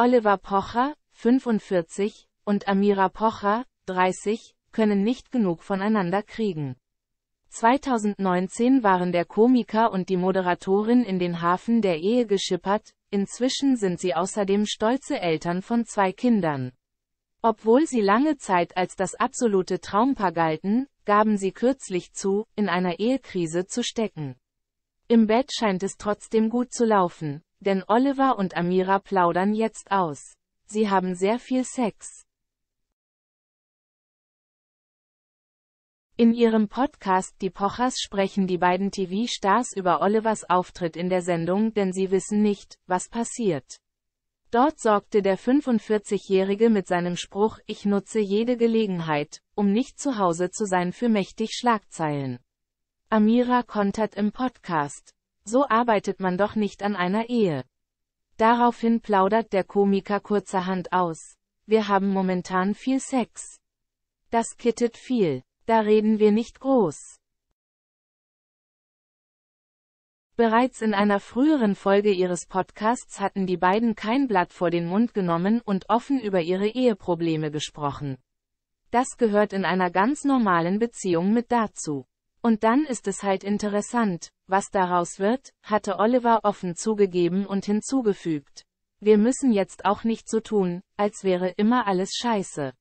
Oliver Pocher, 45, und Amira Pocher, 30, können nicht genug voneinander kriegen. 2019 waren der Komiker und die Moderatorin in den Hafen der Ehe geschippert, inzwischen sind sie außerdem stolze Eltern von zwei Kindern. Obwohl sie lange Zeit als das absolute Traumpaar galten, gaben sie kürzlich zu, in einer Ehekrise zu stecken. Im Bett scheint es trotzdem gut zu laufen. Denn Oliver und Amira plaudern jetzt aus. Sie haben sehr viel Sex. In ihrem Podcast Die Pochers sprechen die beiden TV-Stars über Olivers Auftritt in der Sendung, denn sie wissen nicht, was passiert. Dort sorgte der 45-Jährige mit seinem Spruch Ich nutze jede Gelegenheit, um nicht zu Hause zu sein für mächtig Schlagzeilen. Amira kontert im Podcast. So arbeitet man doch nicht an einer Ehe. Daraufhin plaudert der Komiker kurzerhand aus. Wir haben momentan viel Sex. Das kittet viel. Da reden wir nicht groß. Bereits in einer früheren Folge ihres Podcasts hatten die beiden kein Blatt vor den Mund genommen und offen über ihre Eheprobleme gesprochen. Das gehört in einer ganz normalen Beziehung mit dazu. Und dann ist es halt interessant, was daraus wird, hatte Oliver offen zugegeben und hinzugefügt. Wir müssen jetzt auch nicht so tun, als wäre immer alles scheiße.